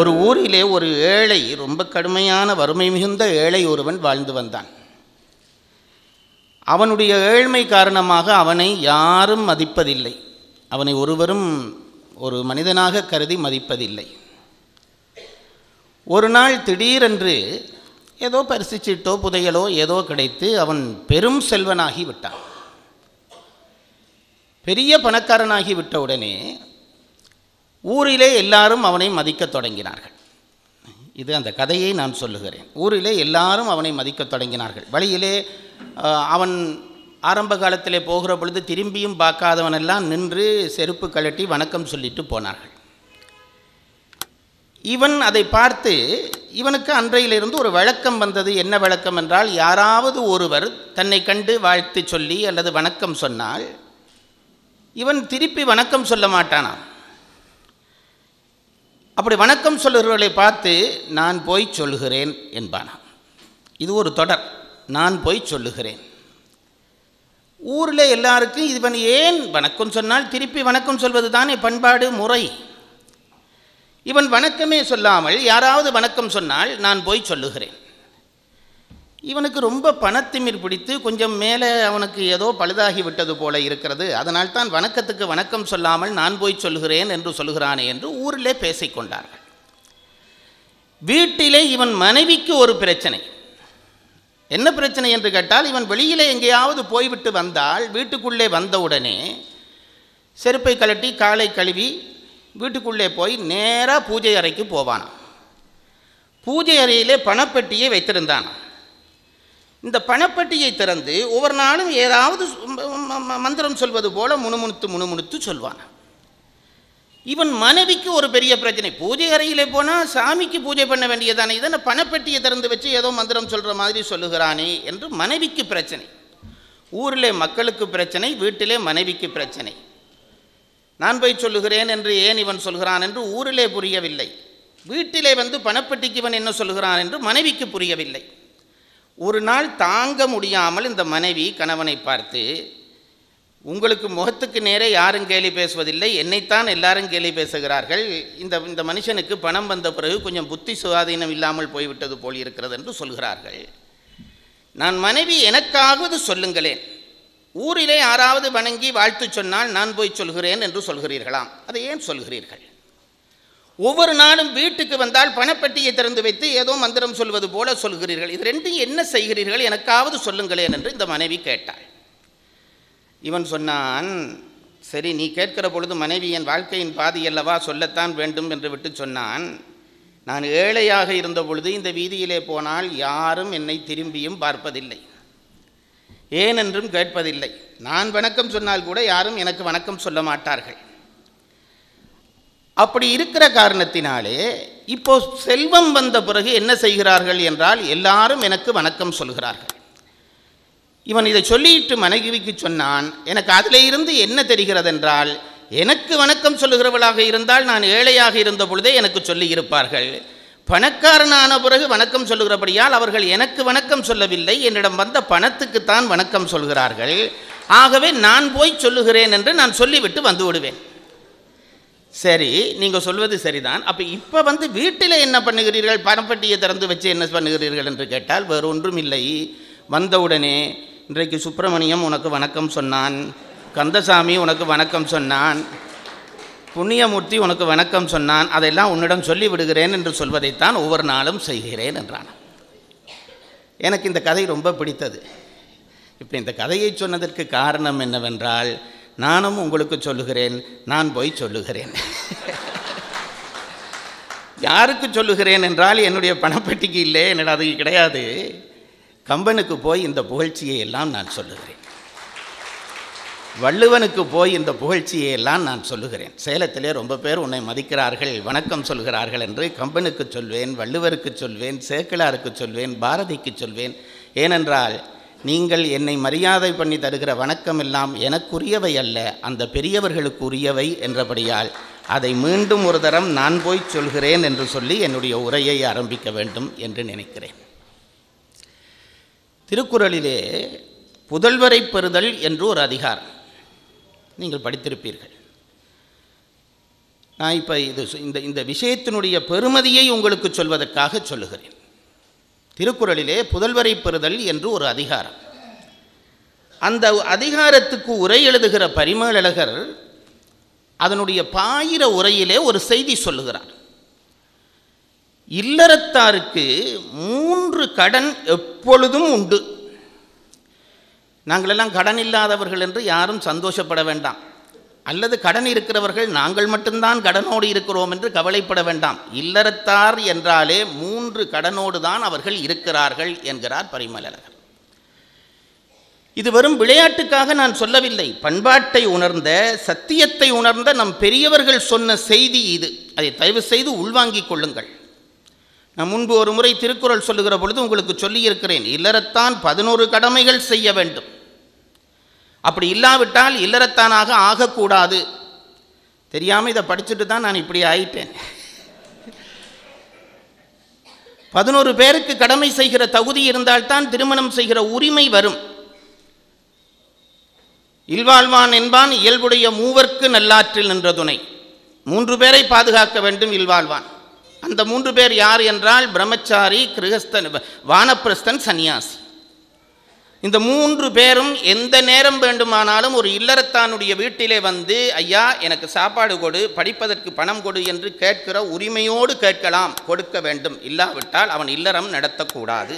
ஒரு ஊரிலே ஒரு ஏழை ரொம்ப கடுமையான வறுமை மிகுந்த ஏழை ஒருவன் வாழ்ந்து வந்தான் அவனுடைய ஏழ்மை காரணமாக அவனை யாரும் மதிப்பதில்லை அவனை ஒருவரும் ஒரு மனிதனாக கருதி மதிப்பதில்லை ஒரு நாள் திடீரென்று ஏதோ பரிசுச்சீட்டோ புதையலோ ஏதோ கிடைத்து அவன் பெரும் செல்வனாகி விட்டான் பெரிய பணக்காரனாகி விட்டவுடனே ஊரிலே எல்லாரும் அவனை மதிக்க தொடங்கினார்கள் இது அந்த கதையை நான் சொல்லுகிறேன் ஊரிலே எல்லாரும் அவனை மதிக்க தொடங்கினார்கள் வழியிலே அவன் ஆரம்ப காலத்திலே போகிற பொழுது திரும்பியும் பார்க்காதவனெல்லாம் நின்று செருப்பு கழட்டி வணக்கம் சொல்லிட்டு போனார்கள் இவன் அதை பார்த்து இவனுக்கு அன்றையிலிருந்து ஒரு வழக்கம் வந்தது என்ன வழக்கம் என்றால் யாராவது ஒருவர் தன்னை கண்டு வாழ்த்து சொல்லி அல்லது வணக்கம் சொன்னால் இவன் திருப்பி வணக்கம் சொல்ல மாட்டானாம் அப்படி வணக்கம் சொல்லுகிறவர்களை பார்த்து நான் போய் சொல்கிறேன் என்பானாம் இது ஒரு தொடர் நான் போய் சொல்லுகிறேன் ஊரில் எல்லாருக்கும் இவன் ஏன் வணக்கம் சொன்னால் திருப்பி வணக்கம் சொல்வது தானே பண்பாடு முறை இவன் வணக்கமே சொல்லாமல் யாராவது வணக்கம் சொன்னால் நான் போய் சொல்லுகிறேன் இவனுக்கு ரொம்ப பணத்திமிர் பிடித்து கொஞ்சம் மேலே அவனுக்கு ஏதோ பழுதாகி விட்டது போல இருக்கிறது அதனால் தான் வணக்கத்துக்கு வணக்கம் சொல்லாமல் நான் போய் சொல்கிறேன் என்று சொல்கிறானே என்று ஊரிலே பேசிக்கொண்டார்கள் வீட்டிலே இவன் மனைவிக்கு ஒரு பிரச்சனை என்ன பிரச்சனை என்று கேட்டால் இவன் வெளியிலே எங்கேயாவது போய்விட்டு வந்தால் வீட்டுக்குள்ளே வந்தவுடனே செருப்பை கலட்டி காலை கழுவி வீட்டுக்குள்ளே போய் நேராக பூஜை அறைக்கு போவான் பூஜை அறையிலே பணப்பெட்டியை வைத்திருந்தான் இந்த பணப்பெட்டியை திறந்து ஒவ்வொரு நாளும் ஏதாவது மந்திரம் சொல்வது போல முணுமுணுத்து முணுமுணுத்து சொல்வான் இவன் மனைவிக்கு ஒரு பெரிய பிரச்சனை பூஜை அறையிலே போனால் சாமிக்கு பூஜை பண்ண வேண்டியதானே இதை பணப்பெட்டியை திறந்து வச்சு ஏதோ மந்திரம் சொல்கிற மாதிரி சொல்லுகிறானே என்று மனைவிக்கு பிரச்சனை ஊரில் மக்களுக்கு பிரச்சனை வீட்டிலே மனைவிக்கு பிரச்சனை நான் போய் சொல்லுகிறேன் என்று ஏன் இவன் சொல்கிறான் என்று ஊரிலே புரியவில்லை வீட்டிலே வந்து பணப்பட்டிக்கு இவன் என்ன சொல்கிறான் என்று மனைவிக்கு புரியவில்லை ஒரு நாள் தாங்க முடியாமல் இந்த மனைவி கணவனை பார்த்து உங்களுக்கு முகத்துக்கு நேரே யாரும் கேலி பேசுவதில்லை என்னைத்தான் எல்லாரும் கேலி பேசுகிறார்கள் இந்த இந்த மனுஷனுக்கு பணம் வந்த பிறகு கொஞ்சம் புத்தி சுவாதீனம் இல்லாமல் போய்விட்டது போல் இருக்கிறது என்று சொல்கிறார்கள் நான் மனைவி எனக்காவது சொல்லுங்களேன் ஊரிலே யாராவது வணங்கி வாழ்த்து சொன்னால் நான் போய் சொல்கிறேன் என்று சொல்கிறீர்களாம் அதை ஏன் சொல்கிறீர்கள் ஒவ்வொரு நாளும் வீட்டுக்கு வந்தால் பணப்பட்டியை திறந்து வைத்து ஏதோ மந்திரம் சொல்வது போல சொல்கிறீர்கள் இது ரெண்டும் என்ன செய்கிறீர்கள் எனக்காவது சொல்லுங்களேன் என்று இந்த மனைவி கேட்டாள் இவன் சொன்னான் சரி நீ கேட்கிற பொழுது மனைவி என் வாழ்க்கையின் பாதி அல்லவா சொல்லத்தான் வேண்டும் என்று விட்டு சொன்னான் நான் ஏழையாக இருந்த பொழுது இந்த வீதியிலே போனால் யாரும் என்னை திரும்பியும் பார்ப்பதில்லை ஏனென்றும் கேட்பதில்லை நான் வணக்கம் சொன்னால் கூட யாரும் எனக்கு வணக்கம் சொல்ல மாட்டார்கள் அப்படி இருக்கிற காரணத்தினாலே இப்போ செல்வம் வந்த பிறகு என்ன செய்கிறார்கள் என்றால் எல்லாரும் எனக்கு வணக்கம் சொல்கிறார்கள் இவன் இதை சொல்லிட்டு மனைவிக்கு சொன்னான் எனக்கு அதில் இருந்து என்ன தெரிகிறது என்றால் எனக்கு வணக்கம் சொல்லுகிறவளாக இருந்தால் நான் ஏழையாக இருந்த பொழுதே எனக்கு சொல்லி இருப்பார்கள் பணக்காரனான பிறகு வணக்கம் சொல்லுகிறபடியால் அவர்கள் எனக்கு வணக்கம் சொல்லவில்லை என்னிடம் வந்த பணத்துக்குத்தான் வணக்கம் சொல்கிறார்கள் ஆகவே நான் போய் சொல்லுகிறேன் என்று நான் சொல்லிவிட்டு வந்து விடுவேன் சரி நீங்கள் சொல்வது சரிதான் அப்போ இப்போ வந்து வீட்டில் என்ன பண்ணுகிறீர்கள் பணப்பட்டியை திறந்து வச்சு என்ன பண்ணுகிறீர்கள் என்று கேட்டால் வேறு ஒன்றும் இல்லை வந்தவுடனே இன்றைக்கு சுப்பிரமணியம் உனக்கு வணக்கம் சொன்னான் கந்தசாமி உனக்கு வணக்கம் சொன்னான் புண்ணியமூர்த்தி உனக்கு வணக்கம் சொன்னான் அதையெல்லாம் உன்னிடம் சொல்லிவிடுகிறேன் என்று சொல்வதைத்தான் ஒவ்வொரு நாளும் செய்கிறேன் என்றான் எனக்கு இந்த கதை ரொம்ப பிடித்தது இப்போ இந்த கதையை சொன்னதற்கு காரணம் என்னவென்றால் நானும் உங்களுக்கு சொல்லுகிறேன் நான் போய் சொல்லுகிறேன் யாருக்கு சொல்லுகிறேன் என்றால் என்னுடைய பணப்பெட்டிக்கு இல்லை என்னடா அது கிடையாது கம்பனுக்கு போய் இந்த புகழ்ச்சியை எல்லாம் நான் சொல்லுகிறேன் வள்ளுவனுக்கு போய் இந்த புகழ்ச்சியையெல்லாம் நான் சொல்லுகிறேன் சேலத்திலே ரொம்ப பேர் உன்னை மதிக்கிறார்கள் வணக்கம் சொல்கிறார்கள் என்று கம்பனுக்கு சொல்வேன் வள்ளுவருக்கு சொல்வேன் சேக்கலாருக்கு சொல்வேன் பாரதிக்கு சொல்வேன் ஏனென்றால் நீங்கள் என்னை மரியாதை பண்ணி தருகிற வணக்கம் எல்லாம் எனக்குரியவை அல்ல அந்த பெரியவர்களுக்கு உரியவை என்றபடியால் அதை மீண்டும் ஒரு தரம் நான் போய் சொல்கிறேன் என்று சொல்லி என்னுடைய உரையை ஆரம்பிக்க வேண்டும் என்று நினைக்கிறேன் திருக்குறளிலே புதல்வரை பெறுதல் என்று ஒரு அதிகாரம் நீங்கள் படித்திருப்பீர்கள் நான் இப்போ இது இந்த இந்த விஷயத்தினுடைய பெருமதியை உங்களுக்கு சொல்வதற்காக சொல்லுகிறேன் திருக்குறளிலே புதல்வரை பெறுதல் என்று ஒரு அதிகாரம் அந்த அதிகாரத்துக்கு உரை எழுதுகிற பரிமேலழகர் அதனுடைய பாயிர உரையிலே ஒரு செய்தி சொல்லுகிறார் இல்லறத்தாருக்கு மூன்று கடன் எப்பொழுதும் உண்டு நாங்களெல்லாம் கடன் இல்லாதவர்கள் என்று யாரும் சந்தோஷப்பட வேண்டாம் அல்லது கடன் இருக்கிறவர்கள் நாங்கள் மட்டும்தான் கடனோடு இருக்கிறோம் என்று கவலைப்பட வேண்டாம் இல்லறத்தார் என்றாலே மூன்று கடனோடு தான் அவர்கள் இருக்கிறார்கள் என்கிறார் பரிமலகர் இது வெறும் விளையாட்டுக்காக நான் சொல்லவில்லை பண்பாட்டை உணர்ந்த சத்தியத்தை உணர்ந்த நம் பெரியவர்கள் சொன்ன செய்தி இது அதை தயவு செய்து உள்வாங்கிக் கொள்ளுங்கள் நான் முன்பு ஒரு முறை திருக்குறள் சொல்லுகிற பொழுது உங்களுக்கு சொல்லியிருக்கிறேன் இல்லறத்தான் பதினோரு கடமைகள் செய்ய வேண்டும் அப்படி இல்லாவிட்டால் இல்லறத்தானாக ஆகக்கூடாது தெரியாமல் இதை படிச்சுட்டு தான் நான் இப்படி ஆயிட்டேன் பதினோரு பேருக்கு கடமை செய்கிற தகுதி இருந்தால்தான் திருமணம் செய்கிற உரிமை வரும் இல்வாழ்வான் என்பான் இயல்புடைய மூவர்க்கு நல்லாற்றில் நின்ற துணை மூன்று பேரை பாதுகாக்க வேண்டும் இல்வாழ்வான் அந்த மூன்று பேர் யார் என்றால் பிரம்மச்சாரி கிரகஸ்தன் வானப்பிரஸ்தன் சன்னியாசி இந்த மூன்று பேரும் எந்த நேரம் வேண்டுமானாலும் ஒரு இல்லறத்தானுடைய வீட்டிலே வந்து ஐயா எனக்கு சாப்பாடு கொடு படிப்பதற்கு பணம் கொடு என்று கேட்கிற உரிமையோடு கேட்கலாம் கொடுக்க வேண்டும் இல்லாவிட்டால் அவன் இல்லறம் நடத்தக்கூடாது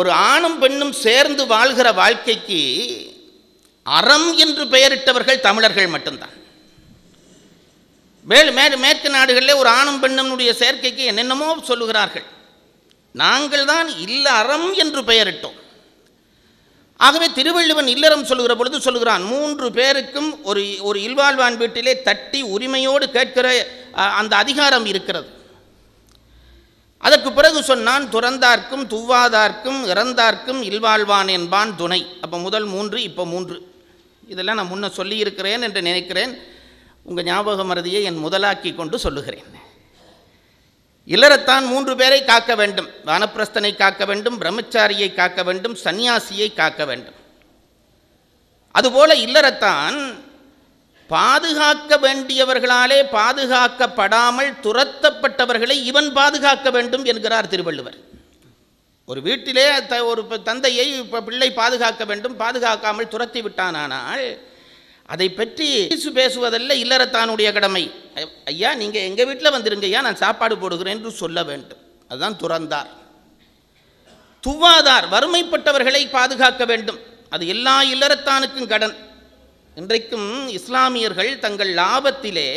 ஒரு ஆணும் பெண்ணும் சேர்ந்து வாழ்கிற வாழ்க்கைக்கு அறம் என்று பெயரிட்டவர்கள் தமிழர்கள் மட்டும்தான் மேல் மேற் மேற்கு நாடுகளில் ஒரு ஆணும் பெண்ணனுடைய செயற்கைக்கு என்னென்னமோ சொல்லுகிறார்கள் நாங்கள் தான் இல்ல அறம் என்று பெயரிட்டோம் ஆகவே திருவள்ளுவன் இல்லறம் சொல்லுகிற பொழுது சொல்லுகிறான் மூன்று பேருக்கும் ஒரு ஒரு இல்வாழ்வான் வீட்டிலே தட்டி உரிமையோடு கேட்கிற அந்த அதிகாரம் இருக்கிறது அதற்கு பிறகு சொன்னான் துறந்தார்க்கும் துவ்வாதார்க்கும் இறந்தார்க்கும் இல்வாழ்வான் என்பான் துணை அப்போ முதல் மூன்று இப்போ மூன்று இதெல்லாம் நான் முன்ன சொல்லியிருக்கிறேன் என்று நினைக்கிறேன் உங்கள் ஞாபக மறதியை என் முதலாக்கி கொண்டு சொல்லுகிறேன் இல்லறத்தான் மூன்று பேரை காக்க வேண்டும் வானப்பிரஸ்தனை காக்க வேண்டும் பிரம்மச்சாரியை காக்க வேண்டும் சன்னியாசியை காக்க வேண்டும் அதுபோல இல்லறத்தான் பாதுகாக்க வேண்டியவர்களாலே பாதுகாக்கப்படாமல் துரத்தப்பட்டவர்களை இவன் பாதுகாக்க வேண்டும் என்கிறார் திருவள்ளுவர் ஒரு வீட்டிலே ஒரு தந்தையை பிள்ளை பாதுகாக்க வேண்டும் பாதுகாக்காமல் துரத்தி விட்டானானால் அதை பற்றி இயேசு பேசுவதல்ல இல்லறத்தானுடைய கடமை ஐயா நீங்கள் எங்கள் வீட்டில் வந்துருங்க ஐயா நான் சாப்பாடு போடுகிறேன் என்று சொல்ல வேண்டும் அதுதான் துறந்தார் துவாதார் வறுமைப்பட்டவர்களை பாதுகாக்க வேண்டும் அது எல்லா இல்லறத்தானுக்கும் கடன் இன்றைக்கும் இஸ்லாமியர்கள் தங்கள் லாபத்திலே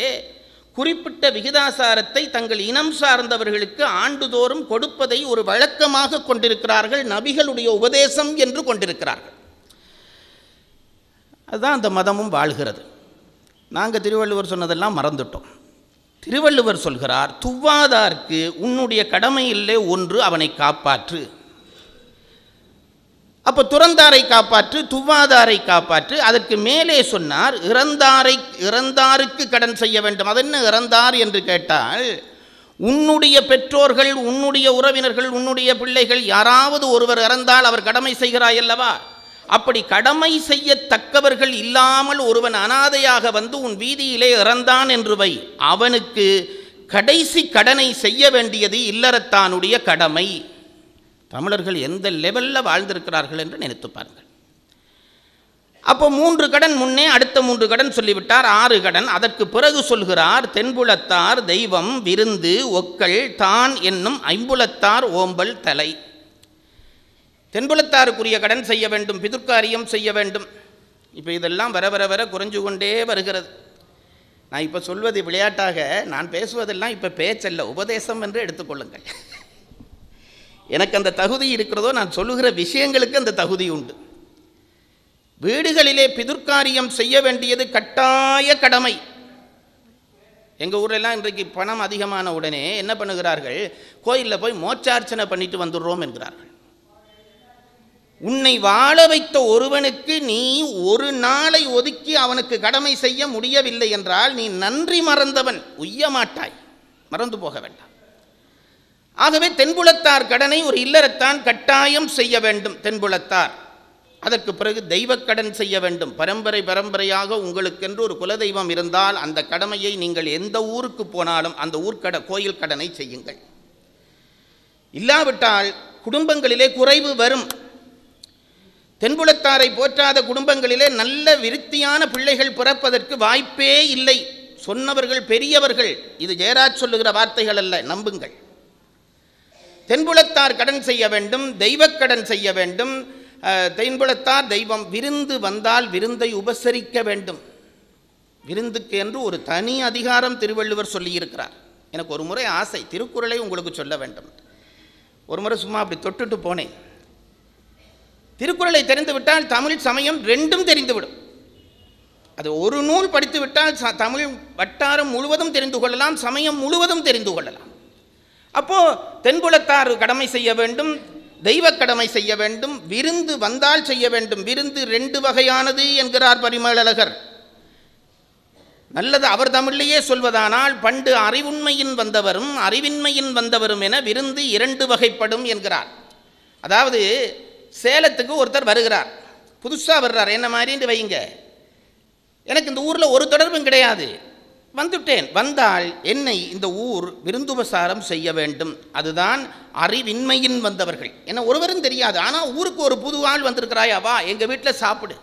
குறிப்பிட்ட விகிதாசாரத்தை தங்கள் இனம் சார்ந்தவர்களுக்கு ஆண்டுதோறும் கொடுப்பதை ஒரு வழக்கமாக கொண்டிருக்கிறார்கள் நபிகளுடைய உபதேசம் என்று கொண்டிருக்கிறார்கள் அதுதான் அந்த மதமும் வாழ்கிறது நாங்கள் திருவள்ளுவர் சொன்னதெல்லாம் மறந்துட்டோம் திருவள்ளுவர் சொல்கிறார் துவாதார்க்கு உன்னுடைய கடமை இல்லை ஒன்று அவனை காப்பாற்று அப்போ துறந்தாரை காப்பாற்று துவாதாரை காப்பாற்று அதற்கு மேலே சொன்னார் இறந்தாரை இறந்தாருக்கு கடன் செய்ய வேண்டும் அது என்ன இறந்தார் என்று கேட்டால் உன்னுடைய பெற்றோர்கள் உன்னுடைய உறவினர்கள் உன்னுடைய பிள்ளைகள் யாராவது ஒருவர் இறந்தால் அவர் கடமை செய்கிறாயல்லவா அப்படி கடமை செய்யத்தக்கவர்கள் இல்லாமல் ஒருவன் அனாதையாக வந்து உன் வீதியிலே இறந்தான் என்று வை அவனுக்கு கடைசி கடனை செய்ய வேண்டியது இல்லறத்தானுடைய கடமை தமிழர்கள் எந்த லெவலில் வாழ்ந்திருக்கிறார்கள் என்று நினைத்து பாருங்கள் அப்போ மூன்று கடன் முன்னே அடுத்த மூன்று கடன் சொல்லிவிட்டார் ஆறு கடன் அதற்கு பிறகு சொல்கிறார் தென்புலத்தார் தெய்வம் விருந்து ஒக்கள் தான் என்னும் ஐம்புலத்தார் ஓம்பல் தலை தென்புலத்தாருக்குரிய கடன் செய்ய வேண்டும் பிதுர்காரியம் செய்ய வேண்டும் இப்போ இதெல்லாம் வர வர வர குறைஞ்சு கொண்டே வருகிறது நான் இப்போ சொல்வது விளையாட்டாக நான் பேசுவதெல்லாம் இப்போ பேச்சல்ல உபதேசம் என்று எடுத்துக்கொள்ளுங்கள் எனக்கு அந்த தகுதி இருக்கிறதோ நான் சொல்லுகிற விஷயங்களுக்கு அந்த தகுதி உண்டு வீடுகளிலே பிதுர்க்காரியம் செய்ய வேண்டியது கட்டாய கடமை எங்கள் ஊரெல்லாம் இன்றைக்கு பணம் அதிகமான உடனே என்ன பண்ணுகிறார்கள் கோயிலில் போய் மோட்சார்ச்சனை பண்ணிட்டு வந்துடுறோம் என்கிறார்கள் உன்னை வாழ வைத்த ஒருவனுக்கு நீ ஒரு நாளை ஒதுக்கி அவனுக்கு கடமை செய்ய முடியவில்லை என்றால் நீ நன்றி மறந்தவன் உய்ய மாட்டாய் மறந்து போக வேண்டாம் ஆகவே தென்புலத்தார் கடனை ஒரு இல்லறத்தான் கட்டாயம் செய்ய வேண்டும் தென்புலத்தார் அதற்கு பிறகு தெய்வக்கடன் செய்ய வேண்டும் பரம்பரை பரம்பரையாக உங்களுக்கென்று ஒரு குலதெய்வம் இருந்தால் அந்த கடமையை நீங்கள் எந்த ஊருக்கு போனாலும் அந்த ஊர்க்கட கோயில் கடனை செய்யுங்கள் இல்லாவிட்டால் குடும்பங்களிலே குறைவு வரும் தென்புலத்தாரை போற்றாத குடும்பங்களிலே நல்ல விருத்தியான பிள்ளைகள் பிறப்பதற்கு வாய்ப்பே இல்லை சொன்னவர்கள் பெரியவர்கள் இது ஜெயராஜ் சொல்லுகிற வார்த்தைகள் அல்ல நம்புங்கள் தென்புலத்தார் கடன் செய்ய வேண்டும் தெய்வக்கடன் செய்ய வேண்டும் தென்புலத்தார் தெய்வம் விருந்து வந்தால் விருந்தை உபசரிக்க வேண்டும் விருந்துக்கு என்று ஒரு தனி அதிகாரம் திருவள்ளுவர் சொல்லியிருக்கிறார் எனக்கு ஒரு முறை ஆசை திருக்குறளை உங்களுக்கு சொல்ல வேண்டும் ஒரு முறை சும்மா அப்படி தொட்டுட்டு போனேன் திருக்குறளை தெரிந்துவிட்டால் தமிழ் சமயம் ரெண்டும் தெரிந்துவிடும் அது ஒரு நூல் படித்துவிட்டால் ச தமிழ் வட்டாரம் முழுவதும் தெரிந்து கொள்ளலாம் சமயம் முழுவதும் தெரிந்து கொள்ளலாம் அப்போது தென்புலத்தார் கடமை செய்ய வேண்டும் தெய்வ கடமை செய்ய வேண்டும் விருந்து வந்தால் செய்ய வேண்டும் விருந்து ரெண்டு வகையானது என்கிறார் பரிமேலழகர் நல்லது அவர் தமிழிலேயே சொல்வதானால் பண்டு அறிவுண்மையின் வந்தவரும் அறிவின்மையின் வந்தவரும் என விருந்து இரண்டு வகைப்படும் என்கிறார் அதாவது சேலத்துக்கு ஒருத்தர் வருகிறார் புதுசாக வர்றார் என்ன மாதிரின்னு வைங்க எனக்கு இந்த ஊரில் ஒரு தொடர்பும் கிடையாது வந்துட்டேன் வந்தால் என்னை இந்த ஊர் விருந்துபசாரம் செய்ய வேண்டும் அதுதான் அறிவின்மையின் வந்தவர்கள் என்ன ஒருவரும் தெரியாது ஆனால் ஊருக்கு ஒரு புது ஆள் வந்திருக்கிறாயாவா எங்கள் வீட்டில் சாப்பிடு